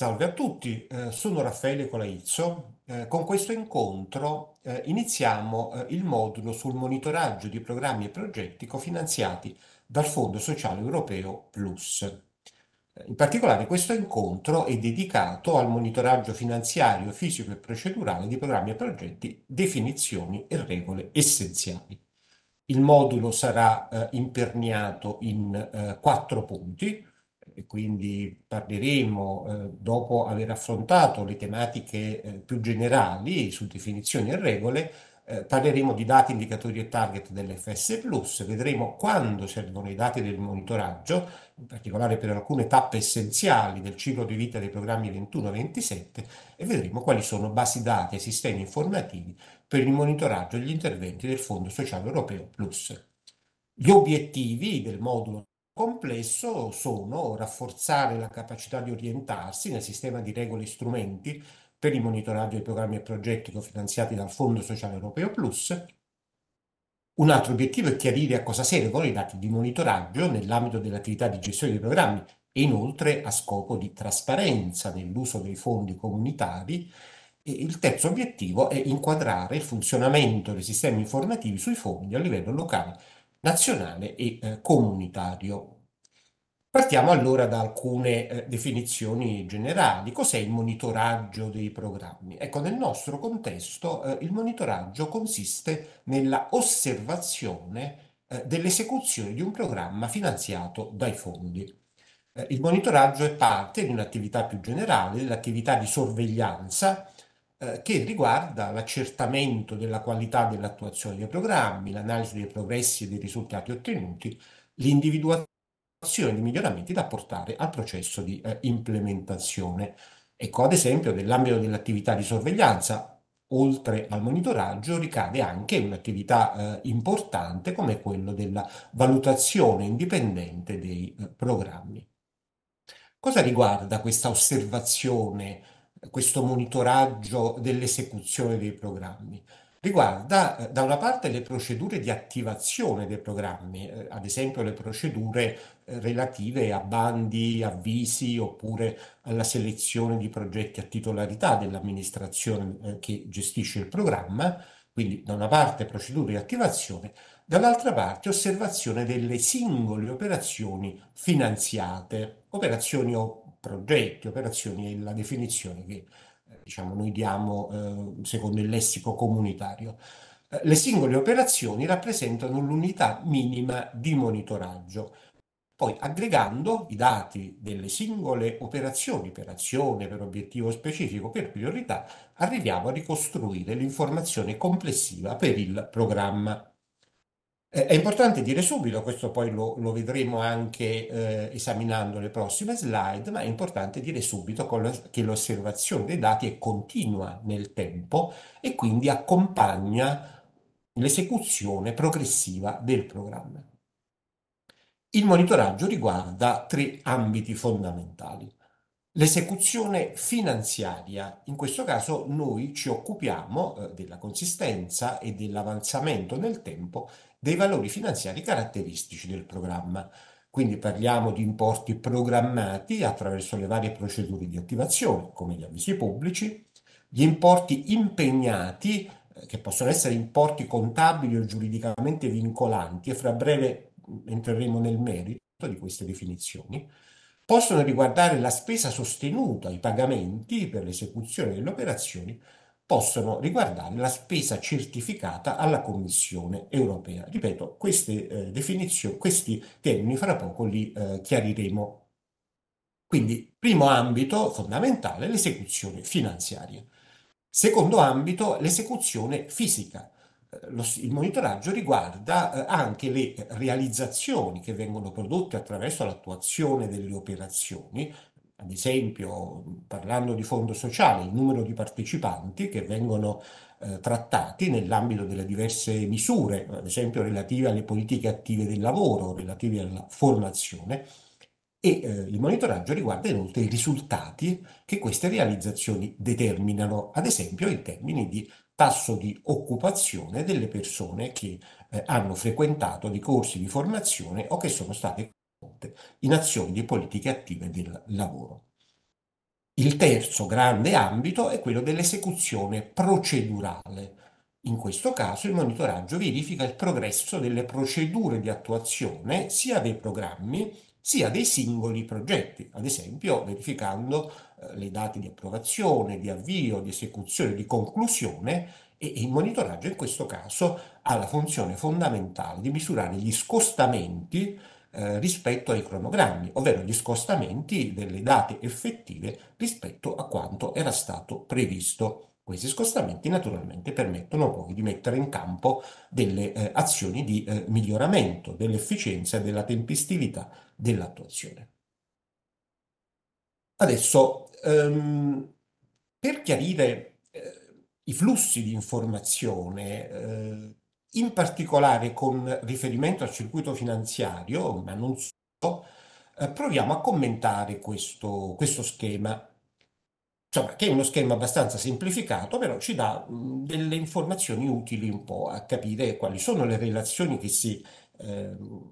Salve a tutti, eh, sono Raffaele Colaizzo. Eh, con questo incontro eh, iniziamo il modulo sul monitoraggio di programmi e progetti cofinanziati dal Fondo Sociale Europeo Plus. In particolare questo incontro è dedicato al monitoraggio finanziario, fisico e procedurale di programmi e progetti, definizioni e regole essenziali. Il modulo sarà imperniato in quattro punti e quindi parleremo, eh, dopo aver affrontato le tematiche eh, più generali su definizioni e regole, eh, parleremo di dati, indicatori e target dell'FS+, Plus, vedremo quando servono i dati del monitoraggio, in particolare per alcune tappe essenziali del ciclo di vita dei programmi 21-27 e vedremo quali sono basi dati e sistemi informativi per il monitoraggio degli interventi del Fondo Sociale Europeo Plus. Gli obiettivi del modulo complesso sono rafforzare la capacità di orientarsi nel sistema di regole e strumenti per il monitoraggio dei programmi e progetti cofinanziati dal Fondo Sociale Europeo Plus. Un altro obiettivo è chiarire a cosa servono i dati di monitoraggio nell'ambito dell'attività di gestione dei programmi e inoltre a scopo di trasparenza nell'uso dei fondi comunitari. E il terzo obiettivo è inquadrare il funzionamento dei sistemi informativi sui fondi a livello locale nazionale e eh, comunitario. Partiamo allora da alcune eh, definizioni generali. Cos'è il monitoraggio dei programmi? Ecco, nel nostro contesto eh, il monitoraggio consiste nella osservazione eh, dell'esecuzione di un programma finanziato dai fondi. Eh, il monitoraggio è parte di un'attività più generale, dell'attività di sorveglianza eh, che riguarda l'accertamento della qualità dell'attuazione dei programmi, l'analisi dei progressi e dei risultati ottenuti, l'individuazione di miglioramenti da portare al processo di eh, implementazione. Ecco, ad esempio, nell'ambito dell'attività di sorveglianza, oltre al monitoraggio, ricade anche un'attività eh, importante come quella della valutazione indipendente dei eh, programmi. Cosa riguarda questa osservazione questo monitoraggio dell'esecuzione dei programmi? Riguarda eh, da una parte le procedure di attivazione dei programmi, eh, ad esempio le procedure eh, relative a bandi, avvisi oppure alla selezione di progetti a titolarità dell'amministrazione che gestisce il programma, quindi da una parte procedure di attivazione, dall'altra parte osservazione delle singole operazioni finanziate, operazioni o progetti, operazioni è la definizione che eh, diciamo, noi diamo eh, secondo il lessico comunitario. Eh, le singole operazioni rappresentano l'unità minima di monitoraggio. Poi aggregando i dati delle singole operazioni per azione, per obiettivo specifico, per priorità, arriviamo a ricostruire l'informazione complessiva per il programma eh, è importante dire subito, questo poi lo, lo vedremo anche eh, esaminando le prossime slide, ma è importante dire subito che l'osservazione dei dati è continua nel tempo e quindi accompagna l'esecuzione progressiva del programma. Il monitoraggio riguarda tre ambiti fondamentali. L'esecuzione finanziaria, in questo caso noi ci occupiamo eh, della consistenza e dell'avanzamento nel tempo dei valori finanziari caratteristici del programma. Quindi parliamo di importi programmati attraverso le varie procedure di attivazione, come gli avvisi pubblici, gli importi impegnati, eh, che possono essere importi contabili o giuridicamente vincolanti, e fra breve mm, entreremo nel merito di queste definizioni, possono riguardare la spesa sostenuta, i pagamenti per l'esecuzione delle operazioni, possono riguardare la spesa certificata alla Commissione europea. Ripeto, queste eh, definizioni, questi termini fra poco li eh, chiariremo. Quindi, primo ambito fondamentale, l'esecuzione finanziaria. Secondo ambito, l'esecuzione fisica. Eh, lo, il monitoraggio riguarda eh, anche le realizzazioni che vengono prodotte attraverso l'attuazione delle operazioni, ad esempio parlando di fondo sociale, il numero di partecipanti che vengono eh, trattati nell'ambito delle diverse misure, ad esempio relative alle politiche attive del lavoro, relative alla formazione, e eh, il monitoraggio riguarda inoltre i risultati che queste realizzazioni determinano, ad esempio in termini di tasso di occupazione delle persone che eh, hanno frequentato dei corsi di formazione o che sono state in azioni di politiche attive del lavoro. Il terzo grande ambito è quello dell'esecuzione procedurale. In questo caso il monitoraggio verifica il progresso delle procedure di attuazione sia dei programmi sia dei singoli progetti, ad esempio verificando eh, le date di approvazione, di avvio, di esecuzione, di conclusione e il monitoraggio in questo caso ha la funzione fondamentale di misurare gli scostamenti eh, rispetto ai cronogrammi, ovvero gli scostamenti delle date effettive rispetto a quanto era stato previsto. Questi scostamenti naturalmente permettono poi di mettere in campo delle eh, azioni di eh, miglioramento dell'efficienza e della tempestività dell'attuazione. Adesso ehm, per chiarire eh, i flussi di informazione, eh, in particolare con riferimento al circuito finanziario, ma non solo, eh, proviamo a commentare questo, questo schema insomma, che è uno schema abbastanza semplificato, però ci dà mh, mm, delle informazioni utili un po' a capire quali sono le relazioni che si ehm,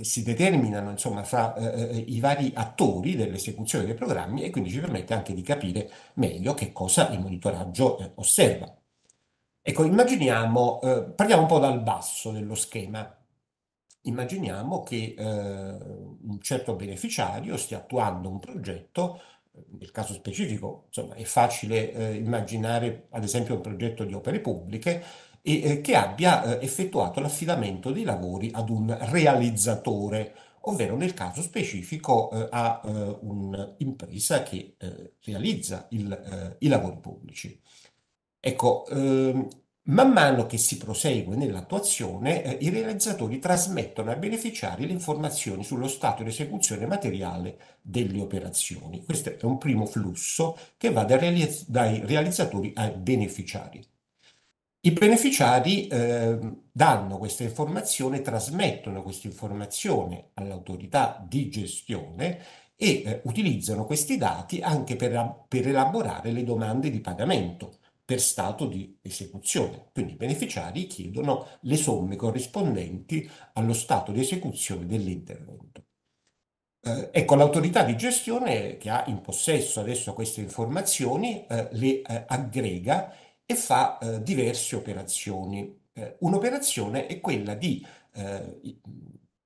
si determinano insomma, fra eh, eh, i vari attori dell'esecuzione dei programmi e quindi ci permette anche di capire meglio che cosa il monitoraggio eh, osserva. Ecco, immaginiamo, eh, partiamo un po' dal basso dello schema. Immaginiamo che eh, un certo beneficiario stia attuando un progetto, eh, nel caso specifico, insomma, è facile immaginare ad esempio un progetto di opere pubbliche, e eh, che abbia eh, effettuato l'affidamento dei lavori ad un realizzatore, ovvero nel caso specifico eh, a un'impresa che realizza il, i lavori pubblici. Ecco, ehm, man mano che si prosegue nell'attuazione, i realizzatori trasmettono ai beneficiari le informazioni sullo stato di esecuzione materiale delle operazioni. Questo è un primo flusso che va dai realizzatori ai beneficiari. I beneficiari eh, danno questa informazione, trasmettono questa informazione all'autorità di gestione e eh, utilizzano questi dati anche per, per, elaborare le domande di pagamento per stato di esecuzione. Quindi i beneficiari chiedono le somme corrispondenti allo stato di esecuzione dell'intervento. Eh, ecco, l'autorità di gestione che ha in possesso adesso queste informazioni eh, le eh, aggrega e fa eh, diverse operazioni. Eh, un'operazione è quella di eh,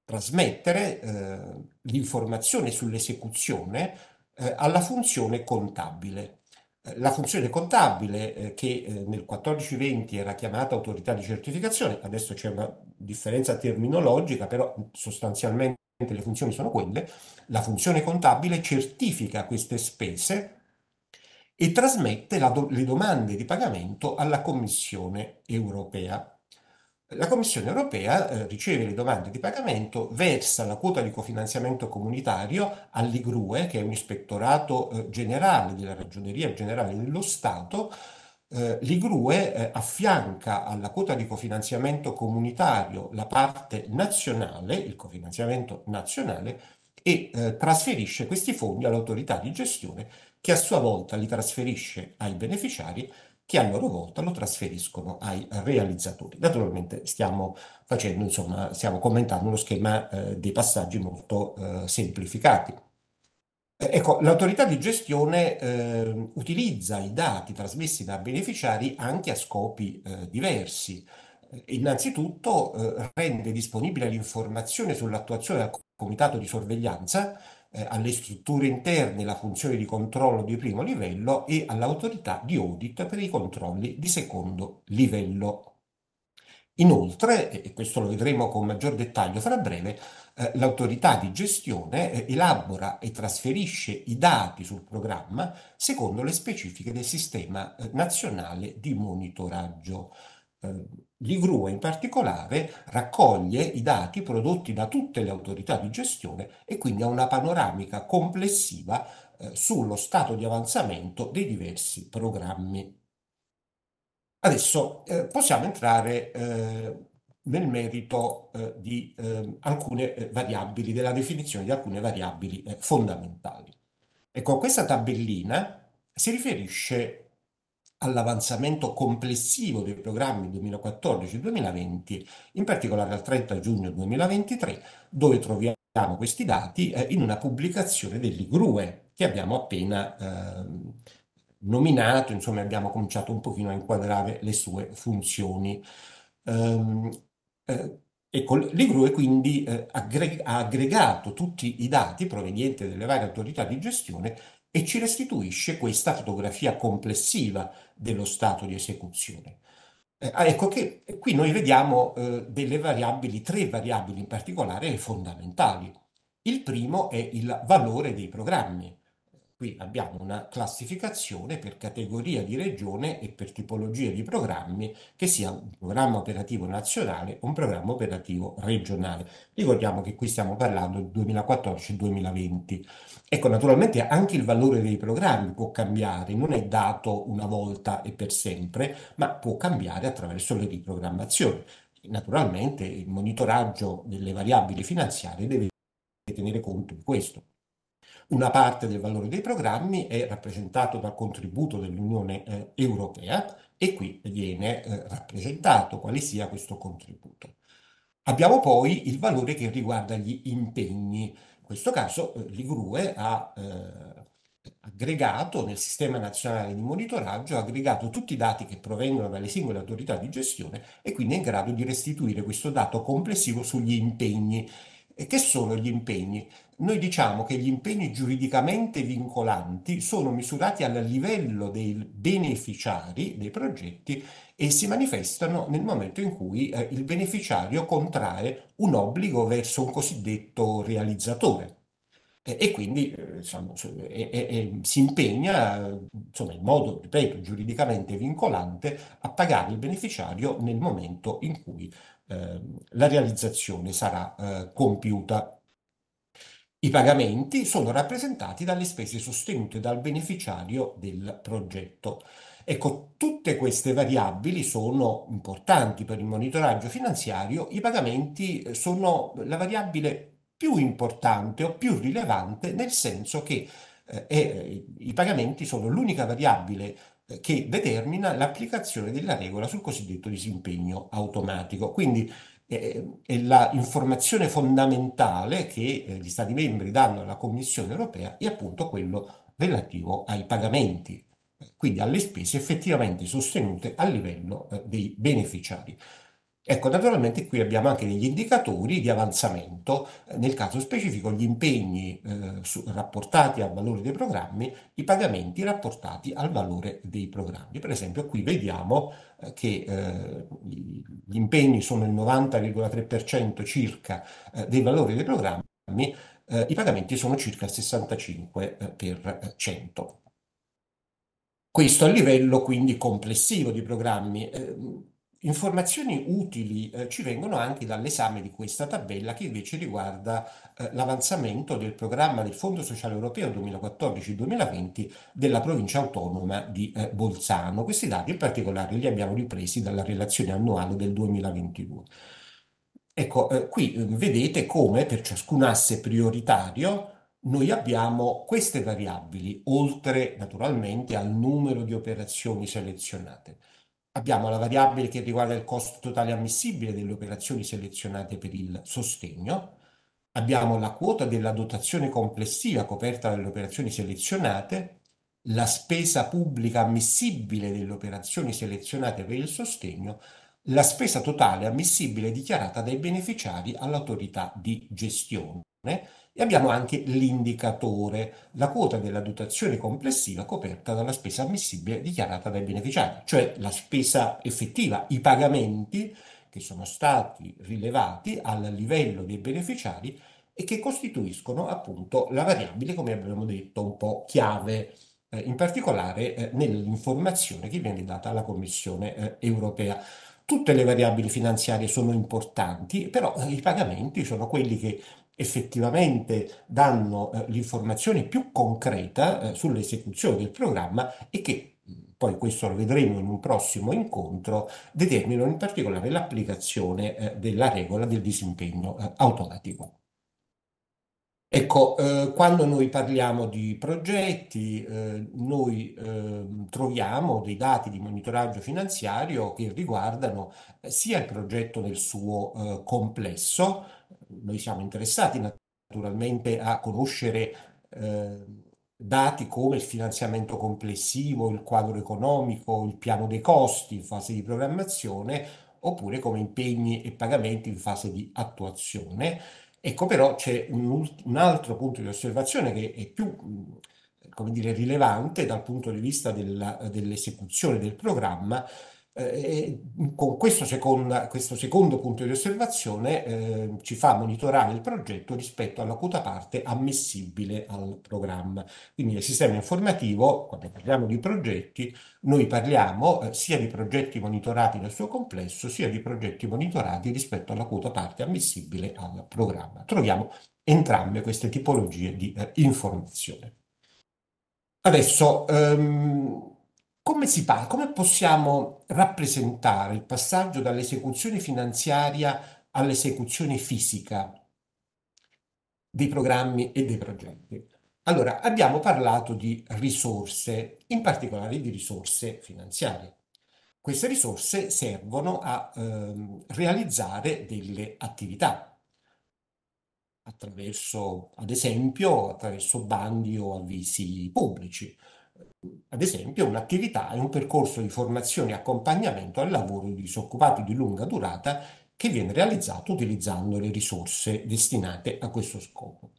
trasmettere eh, l'informazione sull'esecuzione eh, alla funzione contabile. Eh, la funzione contabile che nel 1420 era chiamata autorità di certificazione, adesso c'è una differenza terminologica, però sostanzialmente le funzioni sono quelle, la funzione contabile certifica queste spese e trasmette do le domande di pagamento alla Commissione europea. La Commissione europea eh, riceve le domande di pagamento, versa la quota di cofinanziamento comunitario all'IGRUE, che è un ispettorato eh, generale della Ragioneria generale dello Stato. Eh, L'IGRUE eh, affianca alla quota di cofinanziamento comunitario la parte nazionale, il cofinanziamento nazionale, e eh, trasferisce questi fondi all'autorità di gestione che a sua volta li trasferisce ai beneficiari che a loro volta lo trasferiscono ai realizzatori. Naturalmente stiamo facendo, insomma, stiamo commentando uno schema eh, dei passaggi molto eh, semplificati. Ecco, l'autorità di gestione eh, utilizza i dati trasmessi da beneficiari anche a scopi eh, diversi. Innanzitutto eh, rende disponibile l'informazione sull'attuazione del comitato di sorveglianza eh, alle strutture interne la funzione di controllo di primo livello e all'autorità di audit per i controlli di secondo livello. Inoltre, e questo lo vedremo con maggior dettaglio fra breve, eh, l'autorità di gestione eh, elabora e trasferisce i dati sul programma secondo le specifiche del sistema eh, nazionale di monitoraggio. L'IGRU in particolare raccoglie i dati prodotti da tutte le autorità di gestione e quindi ha una panoramica complessiva eh, sullo stato di avanzamento dei diversi programmi. Adesso eh, possiamo entrare eh, nel merito eh, di eh, alcune eh, variabili, della definizione di alcune variabili fondamentali. Ecco, questa tabellina si riferisce all'avanzamento complessivo dei programmi 2014-2020, in particolare al 30 giugno 2023, dove troviamo questi dati eh, in una pubblicazione dell'IGRUE che abbiamo appena eh, nominato, insomma abbiamo cominciato un pochino a inquadrare le sue funzioni. Um, eh, Ecco, l'IGRUE quindi eh, aggreg- ha aggregato tutti i dati provenienti dalle varie autorità di gestione e ci restituisce questa fotografia complessiva dello stato di esecuzione. Eh, ah, ecco che qui noi vediamo eh, delle variabili, tre variabili in particolare fondamentali. Il primo è il valore dei programmi. Qui abbiamo una classificazione per categoria di regione e per tipologia di programmi, che sia un programma operativo nazionale o un programma operativo regionale. Ricordiamo che qui stiamo parlando del 2014-2020. Ecco, naturalmente anche il valore dei programmi può cambiare, non è dato una volta e per sempre, ma può cambiare attraverso le riprogrammazioni. Naturalmente il monitoraggio delle variabili finanziarie deve tenere conto di questo. Una parte del valore dei programmi è rappresentato dal contributo dell'Unione eh, Europea e qui viene eh, rappresentato quale sia questo contributo. Abbiamo poi il valore che riguarda gli impegni. In questo caso eh, l'IGRUE ha eh, aggregato nel sistema nazionale di monitoraggio, ha aggregato tutti i dati che provengono dalle singole autorità di gestione e quindi è in grado di restituire questo dato complessivo sugli impegni e che sono gli impegni? Noi diciamo che gli impegni giuridicamente vincolanti sono misurati al livello dei beneficiari dei progetti e si manifestano nel momento in cui eh, il beneficiario contrae un obbligo verso un cosiddetto realizzatore. E, e quindi eh, diciamo, e, e, si impegna, insomma, in modo, ripeto, giuridicamente vincolante a pagare il beneficiario nel momento in cui Ehm, la realizzazione sarà eh, compiuta. I pagamenti sono rappresentati dalle spese sostenute dal beneficiario del progetto. Ecco, tutte queste variabili sono importanti per il monitoraggio finanziario, i pagamenti eh, sono la variabile più importante o più rilevante nel senso che eh, eh i pagamenti sono l'unica variabile che determina l'applicazione della regola sul cosiddetto disimpegno automatico. Quindi eh, è l'informazione fondamentale che eh, gli Stati membri danno alla Commissione europea è appunto quello relativo ai pagamenti, quindi alle spese effettivamente sostenute a livello eh, dei beneficiari. Ecco, naturalmente qui abbiamo anche degli indicatori di avanzamento, eh, nel caso specifico gli impegni eh, su, rapportati al valore dei programmi, i pagamenti rapportati al valore dei programmi. Per esempio qui vediamo eh, che eh, gli impegni sono il 90,3% circa eh, dei valori dei programmi, eh, i pagamenti sono circa il 65%. Questo a livello quindi complessivo di programmi Informazioni utili eh, ci vengono anche dall'esame di questa tabella che invece riguarda eh, l'avanzamento del programma del Fondo Sociale Europeo 2014-2020 della provincia autonoma di eh, Bolzano. Questi dati in particolare li abbiamo ripresi dalla relazione annuale del 2022. Ecco, eh, qui eh, vedete come per ciascun asse prioritario noi abbiamo queste variabili, oltre naturalmente al numero di operazioni selezionate. Abbiamo la variabile che riguarda il costo totale ammissibile delle operazioni selezionate per il sostegno, abbiamo la quota della dotazione complessiva coperta dalle operazioni selezionate, la spesa pubblica ammissibile delle operazioni selezionate per il sostegno, la spesa totale ammissibile dichiarata dai beneficiari all'autorità di gestione e abbiamo anche l'indicatore, la quota della dotazione complessiva coperta dalla spesa ammissibile dichiarata dai beneficiari, cioè la spesa effettiva, i pagamenti che sono stati rilevati al livello dei beneficiari e che costituiscono appunto la variabile, come abbiamo detto, un po' chiave, eh, in particolare eh, nell'informazione che viene data alla Commissione eh, europea. Tutte le variabili finanziarie sono importanti, però eh, i pagamenti sono quelli che effettivamente danno eh, l'informazione più concreta eh, sull'esecuzione del programma e che poi questo lo vedremo in un prossimo incontro, determinano in particolare l'applicazione eh, della regola del disimpegno eh, automatico. Ecco, eh, quando noi parliamo di progetti, eh, noi eh, troviamo dei dati di monitoraggio finanziario che riguardano eh, sia il progetto nel suo eh, complesso, noi siamo interessati naturalmente a conoscere eh, dati come il finanziamento complessivo, il quadro economico, il piano dei costi in fase di programmazione, oppure come impegni e pagamenti in fase di attuazione. Ecco però c'è un, un altro punto di osservazione che è più come dire, rilevante dal punto di vista della, dell'esecuzione del programma, eh, con questo, seconda, questo, secondo punto di osservazione eh, ci fa monitorare il progetto rispetto alla quota parte ammissibile al programma. Quindi nel sistema informativo, quando parliamo di progetti, noi parliamo eh, sia di progetti monitorati nel suo complesso, sia di progetti monitorati rispetto alla quota parte ammissibile al programma. Troviamo entrambe queste tipologie di eh, informazione. Adesso, ehm, come si parla? Come possiamo rappresentare il passaggio dall'esecuzione finanziaria all'esecuzione fisica dei programmi e dei progetti? Allora, abbiamo parlato di risorse, in particolare di risorse finanziarie. Queste risorse servono a ehm, realizzare delle attività, attraverso, ad esempio, attraverso bandi o avvisi pubblici, ad esempio, un'attività e un percorso di formazione e accompagnamento al lavoro di disoccupati di lunga durata che viene realizzato utilizzando le risorse destinate a questo scopo.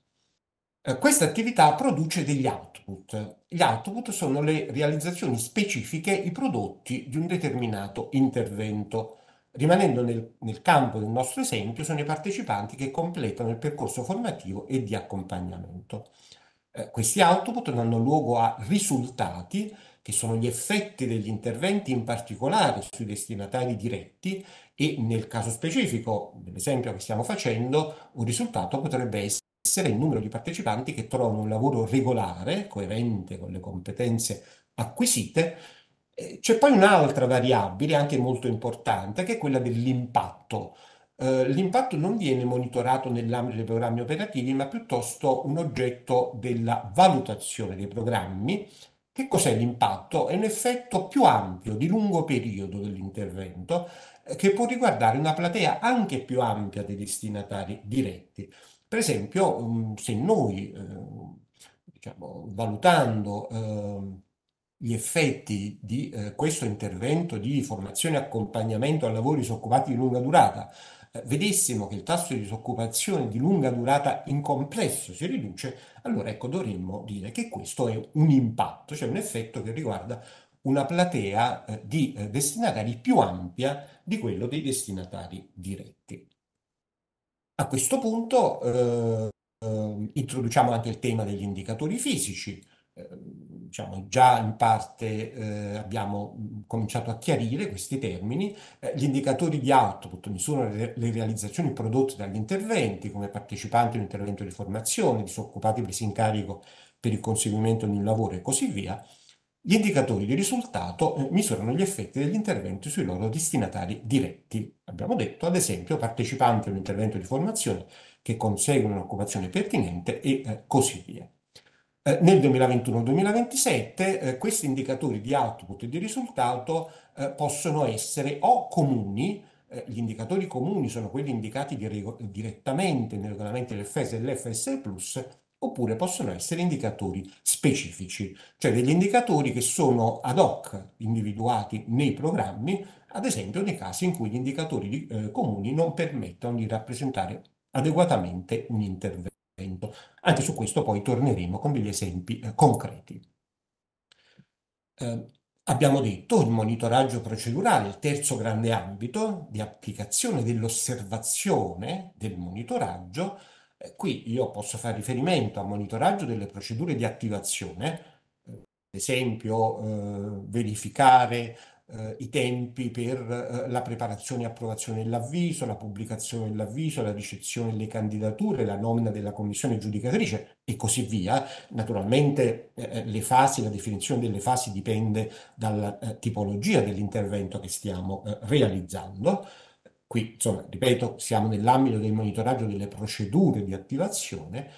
Eh, questa attività produce degli output. Gli output sono le realizzazioni specifiche, i prodotti di un determinato intervento. Rimanendo nel, nel campo del nostro esempio, sono i partecipanti che completano il percorso formativo e di accompagnamento. Eh, questi output danno luogo a risultati che sono gli effetti degli interventi in particolare sui destinatari diretti e nel caso specifico nell'esempio che stiamo facendo un risultato potrebbe essere il numero di partecipanti che trovano un lavoro regolare, coerente con le competenze acquisite. Eh, c'è poi un'altra variabile anche molto importante che è quella dell'impatto. Eh, l'impatto non viene monitorato nell'ambito dei programmi operativi, ma piuttosto un oggetto della valutazione dei programmi. Che cos'è l'impatto? È un effetto più ampio, di lungo periodo dell'intervento, eh, che può riguardare una platea anche più ampia dei destinatari diretti. Per esempio, mm, se noi, eh, diciamo, valutando ehm, gli effetti di questo intervento di formazione e accompagnamento a lavori disoccupati di lunga durata. Eh, vedessimo che il tasso di disoccupazione di lunga durata in complesso si riduce, allora ecco dovremmo dire che questo è un impatto, cioè un effetto che riguarda una platea eh, di eh, destinatari più ampia di quello dei destinatari diretti. A questo punto eh, ehm, introduciamo anche il tema degli indicatori fisici ehm, diciamo, già in parte eh, abbiamo mm, cominciato a chiarire questi termini. Eh, gli indicatori di output misurano le, le, realizzazioni prodotte dagli interventi, come partecipanti a un intervento di formazione, disoccupati presi in carico per il conseguimento di un lavoro e così via. Gli indicatori di risultato eh, misurano gli effetti degli interventi sui loro destinatari diretti. Abbiamo detto, ad esempio, partecipanti a un intervento di formazione che conseguono un'occupazione pertinente e eh, così via. Eh, nel 2021-2027 eh, questi indicatori di output e di risultato eh, possono essere o comuni, eh, gli indicatori comuni sono quelli indicati di direttamente nei regolamenti del FES e dell'FSE Plus, oppure possono essere indicatori specifici, cioè degli indicatori che sono ad hoc individuati nei programmi, ad esempio nei casi in cui gli indicatori di, eh, comuni non permettono di rappresentare adeguatamente un intervento intervento. Anche su questo poi torneremo con degli esempi eh, concreti. Eh, abbiamo detto il monitoraggio procedurale, il terzo grande ambito di applicazione dell'osservazione del monitoraggio. Eh, qui io posso fare riferimento al monitoraggio delle procedure di attivazione, eh, ad esempio eh, verificare eh, i tempi per eh, la preparazione e approvazione dell'avviso, la pubblicazione dell'avviso, la ricezione delle candidature, la nomina della commissione giudicatrice e così via. Naturalmente eh, eh le fasi, la definizione delle fasi dipende dalla eh, tipologia dell'intervento che stiamo eh, realizzando. Qui, insomma, ripeto, siamo nell'ambito del monitoraggio delle procedure di attivazione.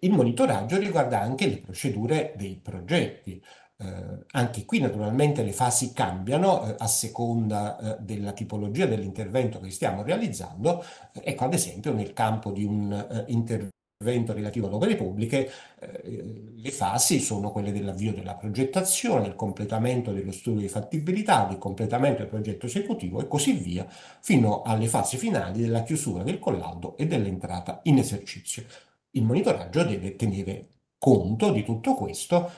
il monitoraggio riguarda anche le procedure dei progetti. Eh, anche qui naturalmente le fasi cambiano eh, a seconda eh, della tipologia dell'intervento che stiamo realizzando. Ecco, ad esempio, nel campo di un eh, intervento relativo ad opere pubbliche, eh, le fasi sono quelle dell'avvio della progettazione, del completamento dello studio di fattibilità, del completamento del progetto esecutivo e così via, fino alle fasi finali della chiusura del collaudo e dell'entrata in esercizio. Il monitoraggio deve tenere conto di tutto questo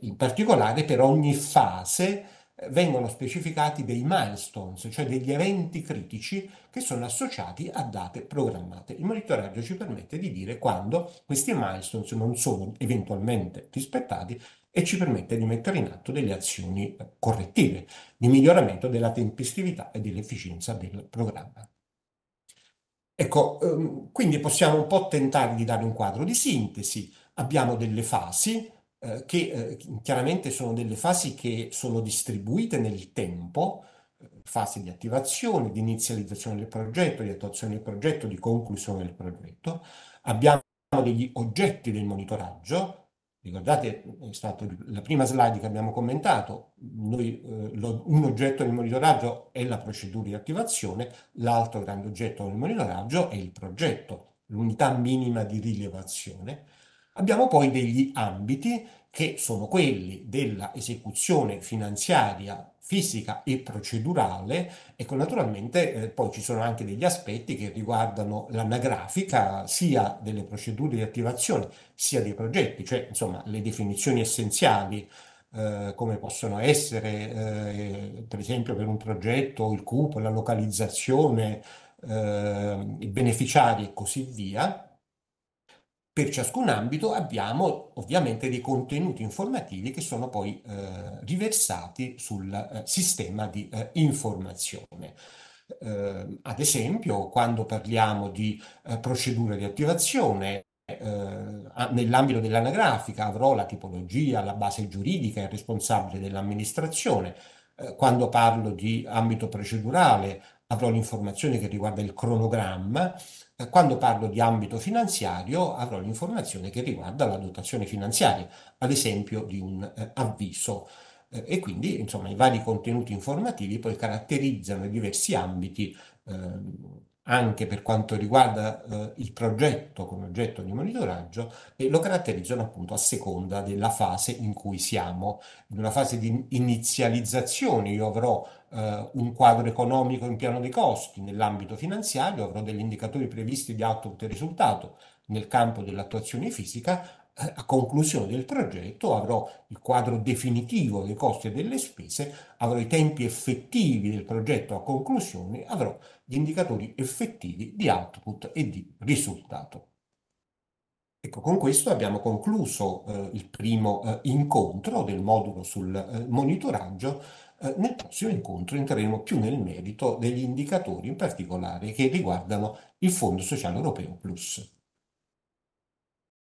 in particolare per ogni fase eh, vengono specificati dei milestones, cioè degli eventi critici che sono associati a date programmate. Il monitoraggio ci permette di dire quando questi milestones non sono eventualmente rispettati e ci permette di mettere in atto delle azioni eh, correttive, di miglioramento della tempestività e dell'efficienza del programma. Ecco, ehm, quindi possiamo un po' tentare di dare un quadro di sintesi. Abbiamo delle fasi, eh, che eh, chiaramente sono delle fasi che sono distribuite nel tempo, eh, fasi di attivazione, di inizializzazione del progetto, di attuazione del progetto, di conclusione del progetto. Abbiamo degli oggetti del monitoraggio, Ricordate, è stata la prima slide che abbiamo commentato, Noi, eh, lo, un oggetto del monitoraggio è la procedura di attivazione, l'altro grande oggetto del monitoraggio è il progetto, l'unità minima di rilevazione. Abbiamo poi degli ambiti che sono quelli della esecuzione finanziaria fisica e procedurale. Ecco, naturalmente eh, poi ci sono anche degli aspetti che riguardano l'anagrafica sia delle procedure di attivazione sia dei progetti, cioè insomma le definizioni essenziali. Eh, come possono essere eh, per esempio per un progetto il cupo, la localizzazione, eh, i beneficiari e così via, per ciascun ambito abbiamo ovviamente dei contenuti informativi che sono poi eh, riversati sul eh, sistema di eh, informazione. Eh, ad esempio, quando parliamo di eh, procedure di attivazione, eh, nell'ambito dell'anagrafica avrò la tipologia, la base giuridica e il responsabile dell'amministrazione. quando parlo di ambito procedurale avrò l'informazione che riguarda il cronogramma quando parlo di ambito finanziario avrò l'informazione che riguarda la dotazione finanziaria, ad esempio di un eh, avviso. Eh, e quindi insomma, i vari contenuti informativi poi caratterizzano i diversi ambiti eh, anche per quanto riguarda eh, il progetto come oggetto di monitoraggio e lo caratterizzano appunto a seconda della fase in cui siamo. In una fase di inizializzazione io avrò eh, un quadro economico in piano dei costi, nell'ambito finanziario avrò degli indicatori previsti di output e risultato, nel campo dell'attuazione fisica eh, a conclusione del progetto avrò il quadro definitivo dei costi e delle spese, avrò i tempi effettivi del progetto a conclusione, avrò gli indicatori effettivi di output e di risultato. Ecco, con questo abbiamo concluso eh, il primo eh, incontro del modulo sul eh, monitoraggio. Eh, nel prossimo incontro entreremo più nel merito degli indicatori, in particolare che riguardano il Fondo Sociale Europeo Plus.